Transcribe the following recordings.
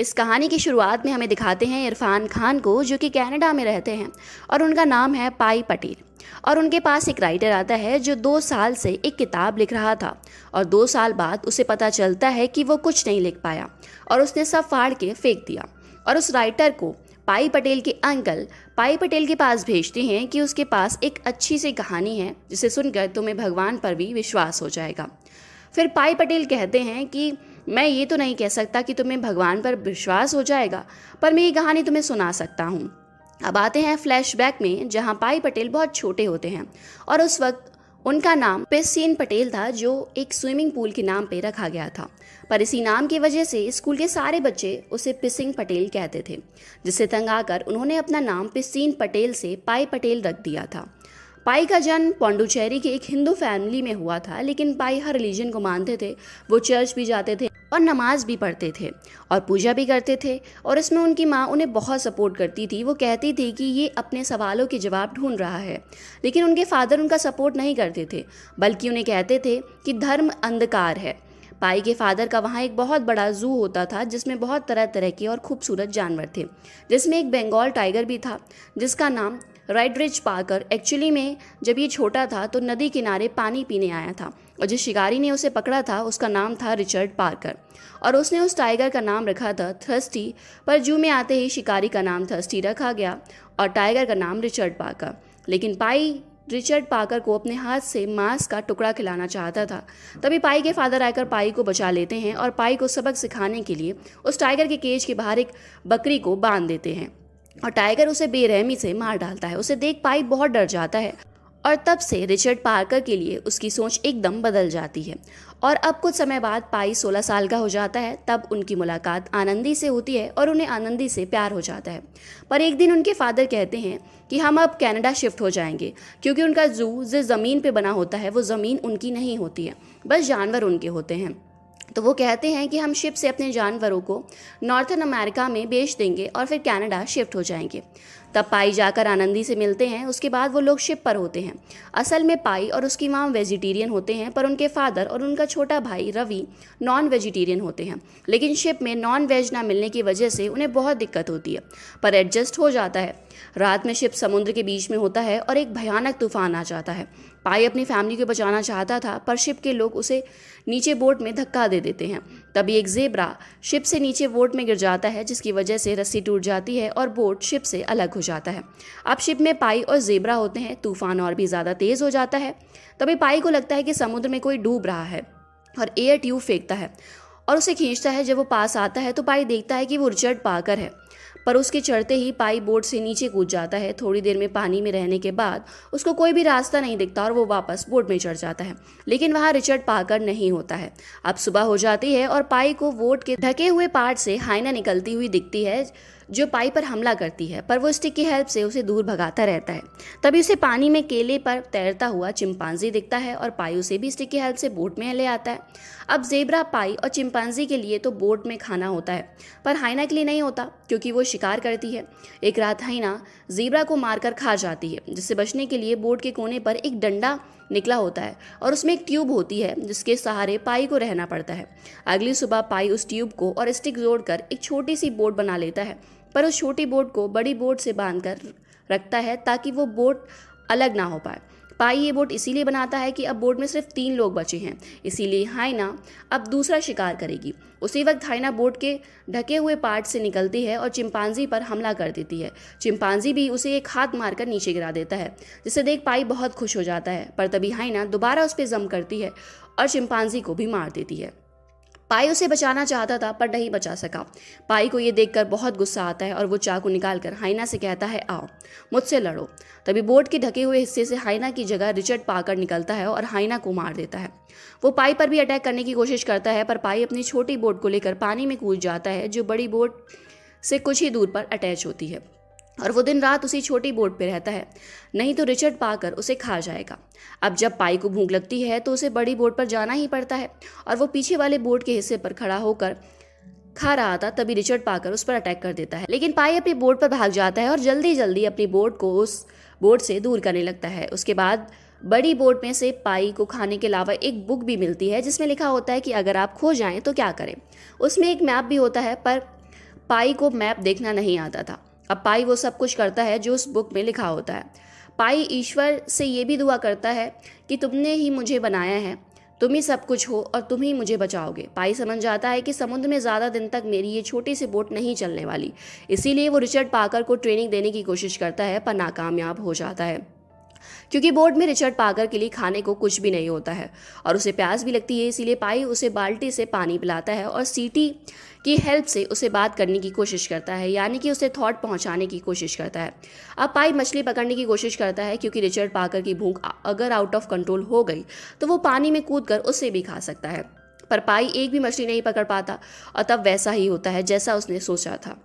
इस कहानी की शुरुआत में हमें दिखाते हैं इरफान खान को जो कि कनाडा में रहते हैं और उनका नाम है पाई पटेल और उनके पास एक राइटर आता है जो दो साल से एक किताब लिख रहा था और दो साल बाद उसे पता चलता है कि वो कुछ नहीं लिख पाया और उसने सब फाड़ के फेंक दिया और उस राइटर को पाई पटेल के अंकल पाई पटेल के पास भेजते हैं कि उसके पास एक अच्छी सी कहानी है जिसे सुनकर तुम्हें भगवान पर भी विश्वास हो जाएगा फिर पाई पटेल कहते हैं कि मैं ये तो नहीं कह सकता कि तुम्हें भगवान पर विश्वास हो जाएगा पर मैं ये कहानी तुम्हें सुना सकता हूँ अब आते हैं फ्लैशबैक में जहाँ पाई पटेल बहुत छोटे होते हैं और उस वक्त उनका नाम पेसीन पटेल था जो एक स्विमिंग पूल के नाम पे रखा गया था पर इसी नाम की वजह से स्कूल के सारे बच्चे उसे पिसिंग पटेल कहते थे जिससे तंग आकर उन्होंने अपना नाम पिसीन पटेल से पाई पटेल रख दिया था पाई का जन्म पौंडुचेरी के एक हिंदू फैमिली में हुआ था लेकिन पाई हर रिलीजन को मानते थे वो चर्च भी जाते थे और नमाज भी पढ़ते थे और पूजा भी करते थे और इसमें उनकी माँ उन्हें बहुत सपोर्ट करती थी वो कहती थी कि ये अपने सवालों के जवाब ढूंढ रहा है लेकिन उनके फादर उनका सपोर्ट नहीं करते थे बल्कि उन्हें कहते थे कि धर्म अंधकार है पाई के फादर का वहाँ एक बहुत बड़ा जू होता था जिसमें बहुत तरह तरह के और खूबसूरत जानवर थे जिसमें एक बंगाल टाइगर भी था जिसका नाम रेडरिज पाकर एक्चुअली में जब ये छोटा था तो नदी किनारे पानी पीने आया था और जिस शिकारी ने उसे पकड़ा था उसका नाम था रिचर्ड पार्कर और उसने उस टाइगर का नाम रखा था थर्स्टी पर जू में आते ही शिकारी का नाम थर्स्टी रखा गया और टाइगर का नाम रिचर्ड पार्कर लेकिन पाई रिचर्ड पार्कर को अपने हाथ से मांस का टुकड़ा खिलाना चाहता था तभी पाई के फादर आकर पाई को बचा लेते हैं और पाई को सबक सिखाने के लिए उस टाइगर के केज के बाहर एक बकरी को बांध देते हैं और टाइगर उसे बेरहमी से मार डालता है उसे देख पाई बहुत डर जाता है और तब से रिचर्ड पार्कर के लिए उसकी सोच एकदम बदल जाती है और अब कुछ समय बाद पाई 16 साल का हो जाता है तब उनकी मुलाकात आनंदी से होती है और उन्हें आनंदी से प्यार हो जाता है पर एक दिन उनके फादर कहते हैं कि हम अब कनाडा शिफ्ट हो जाएंगे क्योंकि उनका जू जिस ज़मीन पर बना होता है वो ज़मीन उनकी नहीं होती है बस जानवर उनके होते हैं तो वो कहते हैं कि हम शिप से अपने जानवरों को नॉर्थन अमेरिका में बेच देंगे और फिर कनाडा शिफ्ट हो जाएंगे तब पाई जाकर आनंदी से मिलते हैं उसके बाद वो लोग शिप पर होते हैं असल में पाई और उसकी माँ वेजिटेरियन होते हैं पर उनके फादर और उनका छोटा भाई रवि नॉन वेजिटेरियन होते हैं लेकिन शिप में नॉन वेज ना मिलने की वजह से उन्हें बहुत दिक्कत होती है पर एडजस्ट हो जाता है रात में शिप समुद्र के बीच में होता है और एक भयानक तूफान आ जाता है पाई अपनी फैमिली को बचाना चाहता था पर शिप के लोग उसे नीचे बोट में धक्का दे देते हैं तभी एक जेबरा शिप से नीचे बोट में गिर जाता है जिसकी वजह से रस्सी टूट जाती है और बोट शिप से अलग हो जाता है अब शिप में पाई और जेबरा होते हैं तूफान और भी ज़्यादा तेज़ हो जाता है तभी पाई को लगता है कि समुद्र में कोई डूब रहा है और एयर ट्यूब फेंकता है और उसे खींचता है जब वो पास आता है तो पाई देखता है कि वो रिचर्ड पाकर है पर उसके चढ़ते ही पाई बोर्ड से नीचे कूद जाता है थोड़ी देर में पानी में रहने के बाद उसको कोई भी रास्ता नहीं दिखता और वो वापस बोर्ड में चढ़ जाता है लेकिन वहाँ रिचर्ड पाकर नहीं होता है अब सुबह हो जाती है और पाई को बोर्ड के ढके हुए पार्ट से हाइना निकलती हुई दिखती है जो पाई पर हमला करती है पर वो स्टिक की हेल्प से उसे दूर भगाता रहता है तभी उसे पानी में केले पर तैरता हुआ चिंपांजी दिखता है और पाई उसे भी स्टिक की हेल्प से बोट में ले आता है अब जेबरा पाई और चिंपांजी के लिए तो बोट में खाना होता है पर हाइना के लिए नहीं होता क्योंकि वो शिकार करती है एक रात हाइना जेबरा को मारकर खा जाती है जिससे बचने के लिए बोट के कोने पर एक डंडा निकला होता है और उसमें एक ट्यूब होती है जिसके सहारे पाई को रहना पड़ता है अगली सुबह पाई उस ट्यूब को और स्टिक जोड़कर एक छोटी सी बोट बना लेता है पर उस छोटी बोट को बड़ी बोट से बांधकर रखता है ताकि वो बोट अलग ना हो पाए पाई ये बोट इसीलिए बनाता है कि अब बोट में सिर्फ तीन लोग बचे हैं इसीलिए हाइना अब दूसरा शिकार करेगी उसी वक्त हाइना बोट के ढके हुए पार्ट से निकलती है और चिंपांजी पर हमला कर देती है चिंपांजी भी उसे एक हाथ मारकर नीचे गिरा देता है जिसे देख पाई बहुत खुश हो जाता है पर तभी हाइना दोबारा उस पर जम करती है और चिंपांजी को भी मार देती है पाई उसे बचाना चाहता था पर नहीं बचा सका पाई को ये देखकर बहुत गुस्सा आता है और वो चाकू कर हाइना से कहता है आओ मुझसे लड़ो तभी बोट के ढके हुए हिस्से से हाइना की जगह रिचर्ड पाकर निकलता है और हाइना को मार देता है वो पाई पर भी अटैक करने की कोशिश करता है पर पाई अपनी छोटी बोट को लेकर पानी में कूद जाता है जो बड़ी बोट से कुछ ही दूर पर अटैच होती है और वो दिन रात उसी छोटी बोट पे रहता है नहीं तो रिचर्ड पाकर उसे खा जाएगा अब जब पाई को भूख लगती है तो उसे बड़ी बोट पर जाना ही पड़ता है और वो पीछे वाले बोट के हिस्से पर खड़ा होकर खा रहा था तभी रिचर्ड पाकर उस पर अटैक कर देता है लेकिन पाई अपनी बोट पर भाग जाता है और जल्दी जल्दी अपनी बोट को उस बोट से दूर करने लगता है उसके बाद बड़ी बोर्ड में से पाई को खाने के अलावा एक बुक भी मिलती है जिसमें लिखा होता है कि अगर आप खो जाएं तो क्या करें उसमें एक मैप भी होता है पर पाई को मैप देखना नहीं आता था अब पाई वो सब कुछ करता है जो उस बुक में लिखा होता है पाई ईश्वर से ये भी दुआ करता है कि तुमने ही मुझे बनाया है तुम ही सब कुछ हो और तुम ही मुझे बचाओगे पाई समझ जाता है कि समुद्र में ज़्यादा दिन तक मेरी ये छोटी सी बोट नहीं चलने वाली इसीलिए वो रिचर्ड पाकर को ट्रेनिंग देने की कोशिश करता है पर नाकामयाब हो जाता है क्योंकि बोर्ड में रिचर्ड पागर के लिए खाने को कुछ भी नहीं होता है और उसे प्यास भी लगती है इसीलिए पाई उसे बाल्टी से पानी पिलाता है और सीटी की हेल्प से उसे बात करने की कोशिश करता है यानी कि उसे थॉट पहुंचाने की कोशिश करता है अब पाई मछली पकड़ने की कोशिश करता है क्योंकि रिचर्ड पाकर की भूख अगर आउट ऑफ कंट्रोल हो गई तो वो पानी में कूद कर उसे भी खा सकता है पर पाई एक भी मछली नहीं पकड़ पाता और तब वैसा ही होता है जैसा उसने सोचा था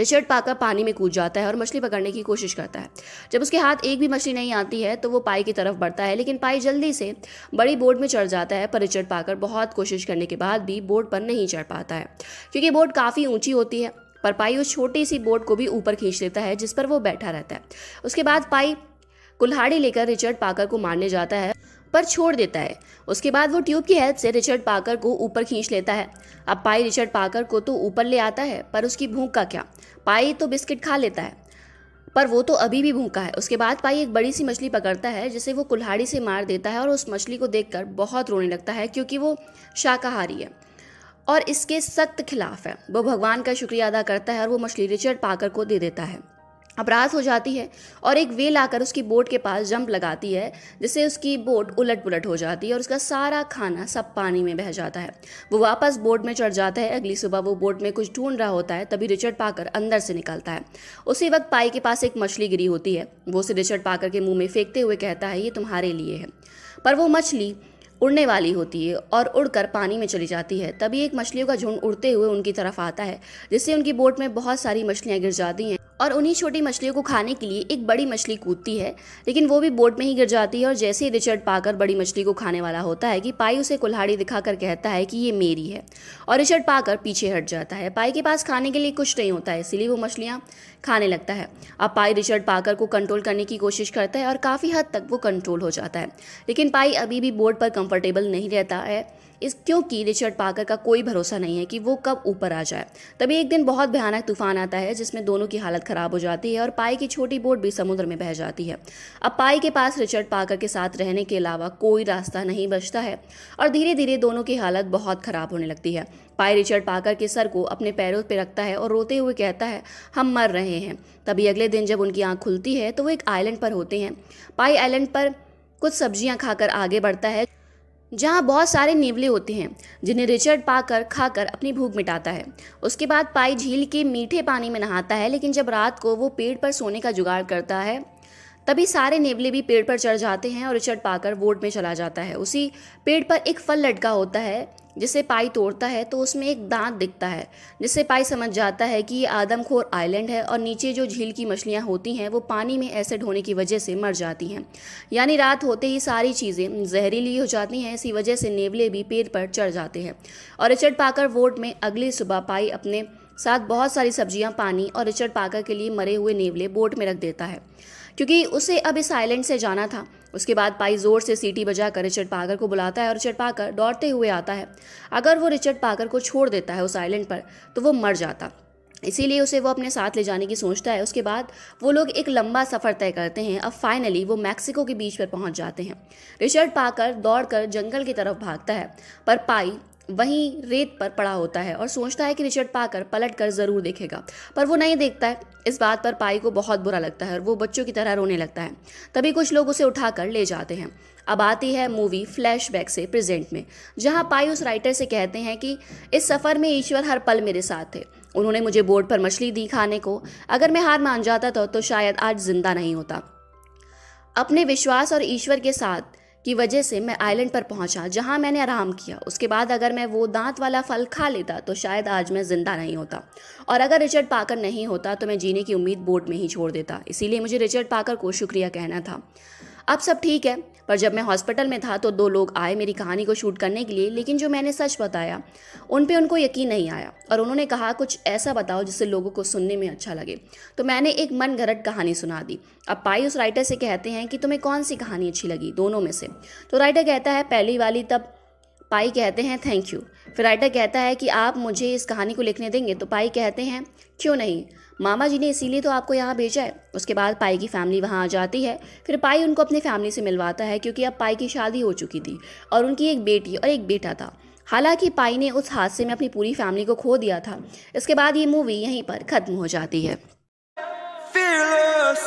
रिचर्ड पाकर पानी में कूद जाता है और मछली पकड़ने की कोशिश करता है जब उसके हाथ एक भी मछली नहीं आती है तो वो पाई की तरफ बढ़ता है लेकिन पाई जल्दी से बड़ी बोट में चढ़ जाता है पर रिचर्ड पाकर बहुत कोशिश करने के बाद भी बोट पर नहीं चढ़ पाता है क्योंकि बोट काफ़ी ऊँची होती है पर पाई उस छोटी सी बोट को भी ऊपर खींच लेता है जिस पर वो बैठा रहता है उसके बाद पाई कुल्हाड़ी लेकर रिचर्ड पाकर को मारने जाता है पर छोड़ देता है उसके बाद वो ट्यूब की हेल्प से रिचर्ड पाकर को ऊपर खींच लेता है अब पाई रिचर्ड पाकर को तो ऊपर ले आता है पर उसकी भूख का क्या पाई तो बिस्किट खा लेता है पर वो तो अभी भी भूखा है उसके बाद पाई एक बड़ी सी मछली पकड़ता है जिसे वो कुल्हाड़ी से मार देता है और उस मछली को देख बहुत रोने लगता है क्योंकि वो शाकाहारी है और इसके सख्त खिलाफ है वो भगवान का शुक्रिया अदा करता है और वो मछली रिचर्ड पाकर को दे देता है अपराध हो जाती है और एक वेल आकर उसकी बोट के पास जंप लगाती है जिससे उसकी बोट उलट पुलट हो जाती है और उसका सारा खाना सब पानी में बह जाता है वो वापस बोट में चढ़ जाता है अगली सुबह वो बोट में कुछ ढूंढ रहा होता है तभी रिचर्ड पाकर अंदर से निकलता है उसी वक्त पाई के पास एक मछली गिरी होती है वो उसे रिचर्ड पाकर के मुँह में फेंकते हुए कहता है ये तुम्हारे लिए है पर वो मछली उड़ने वाली होती है और उड़कर पानी में चली जाती है तभी एक मछलियों का झुंड उड़ते हुए उनकी तरफ आता है जिससे उनकी बोट में बहुत सारी मछलियाँ गिर जाती हैं और उन्हीं छोटी मछलियों को खाने के लिए एक बड़ी मछली कूदती है लेकिन वो भी बोट में ही गिर जाती है और जैसे ही रिचर्ड पाकर बड़ी मछली को खाने वाला होता है कि पाई उसे कुल्हाड़ी दिखाकर कहता है कि ये मेरी है और रिचर्ड पाकर पीछे हट जाता है पाई के पास खाने के लिए कुछ नहीं होता है इसीलिए वो मछलियाँ खाने लगता है अब पाई रिचर्ड पाकर को कंट्रोल करने की कोशिश करता है और काफ़ी हद तक वो कंट्रोल हो जाता है लेकिन पाई अभी भी बोर्ड पर कंफर्टेबल नहीं रहता है इस क्योंकि रिचर्ड पाकर का कोई भरोसा नहीं है कि वो कब ऊपर आ जाए तभी एक दिन बहुत भयानक तूफान आता है जिसमें दोनों की हालत खराब हो जाती है और पाई की छोटी बोट भी समुद्र में बह जाती है अब पाई के पास रिचर्ड पाकर के साथ रहने के अलावा कोई रास्ता नहीं बचता है और धीरे धीरे दोनों की हालत बहुत खराब होने लगती है पाई रिचर्ड पाकर के सर को अपने पैरों पर रखता है और रोते हुए कहता है हम मर रहे हैं तभी अगले दिन जब उनकी आँख खुलती है तो वो एक आइलैंड पर होते हैं पाई आइलैंड पर कुछ सब्जियां खाकर आगे बढ़ता है जहाँ बहुत सारे नेवले होते हैं जिन्हें रिचर्ड पाकर खाकर अपनी भूख मिटाता है उसके बाद पाई झील के मीठे पानी में नहाता है लेकिन जब रात को वो पेड़ पर सोने का जुगाड़ करता है तभी सारे नेवले भी पेड़ पर चढ़ जाते हैं और रिचर्ड पाकर वोट में चला जाता है उसी पेड़ पर एक फल लटका होता है जिससे पाई तोड़ता है तो उसमें एक दांत दिखता है जिससे पाई समझ जाता है कि ये आदमखोर आइलैंड है और नीचे जो झील की मछलियाँ होती हैं वो पानी में एसिड होने की वजह से मर जाती हैं यानी रात होते ही सारी चीज़ें जहरीली हो जाती हैं इसी वजह से नेवले भी पेड़ पर चढ़ जाते हैं और रिचर्ड पाकर वोट में अगली सुबह पाई अपने साथ बहुत सारी सब्जियां पानी और रिचर्ड पाकर के लिए मरे हुए नेवले बोट में रख देता है क्योंकि उसे अब इस आइलैंड से जाना था उसके बाद पाई जोर से सीटी बजाकर रिचर्ड पाकर को बुलाता है और रिचर्ड पाकर दौड़ते हुए आता है अगर वो रिचर्ड पाकर को छोड़ देता है उस आइलैंड पर तो वो मर जाता इसीलिए उसे वो अपने साथ ले जाने की सोचता है उसके बाद वो लोग एक लंबा सफ़र तय करते हैं अब फाइनली वो मैक्सिको के बीच पर पहुंच जाते हैं रिचर्ड पाकर दौड़कर जंगल की तरफ भागता है पर पाई वहीं रेत पर पड़ा होता है और सोचता है कि रिचर्ड पाकर पलट कर ज़रूर देखेगा पर वो नहीं देखता है इस बात पर पाई को बहुत बुरा लगता है और वो बच्चों की तरह रोने लगता है तभी कुछ लोग उसे उठाकर ले जाते हैं अब आती है मूवी फ्लैशबैक से प्रेजेंट में जहाँ पाई उस राइटर से कहते हैं कि इस सफ़र में ईश्वर हर पल मेरे साथ थे उन्होंने मुझे बोर्ड पर मछली दी खाने को अगर मैं हार मान जाता था तो, तो शायद आज जिंदा नहीं होता अपने विश्वास और ईश्वर के साथ की वजह से मैं आइलैंड पर पहुंचा जहां मैंने आराम किया उसके बाद अगर मैं वो दांत वाला फल खा लेता तो शायद आज मैं ज़िंदा नहीं होता और अगर रिचर्ड पाकर नहीं होता तो मैं जीने की उम्मीद बोट में ही छोड़ देता इसीलिए मुझे रिचर्ड पाकर को शुक्रिया कहना था अब सब ठीक है पर जब मैं हॉस्पिटल में था तो दो लोग आए मेरी कहानी को शूट करने के लिए लेकिन जो मैंने सच बताया उन पर उनको यकीन नहीं आया और उन्होंने कहा कुछ ऐसा बताओ जिससे लोगों को सुनने में अच्छा लगे तो मैंने एक मन घरट कहानी सुना दी अब पाई उस राइटर से कहते हैं कि तुम्हें कौन सी कहानी अच्छी लगी दोनों में से तो राइटर कहता है पहली वाली तब पाई कहते हैं थैंक यू फिर राइटर कहता है कि आप मुझे इस कहानी को लिखने देंगे तो पाई कहते हैं क्यों नहीं मामा जी ने इसीलिए तो आपको यहाँ भेजा है उसके बाद पाई की फैमिली वहाँ आ जाती है फिर पाई उनको अपनी फैमिली से मिलवाता है क्योंकि अब पाई की शादी हो चुकी थी और उनकी एक बेटी और एक बेटा था हालांकि पाई ने उस हादसे में अपनी पूरी फैमिली को खो दिया था इसके बाद ये मूवी यहीं पर ख़त्म हो जाती है Fearless.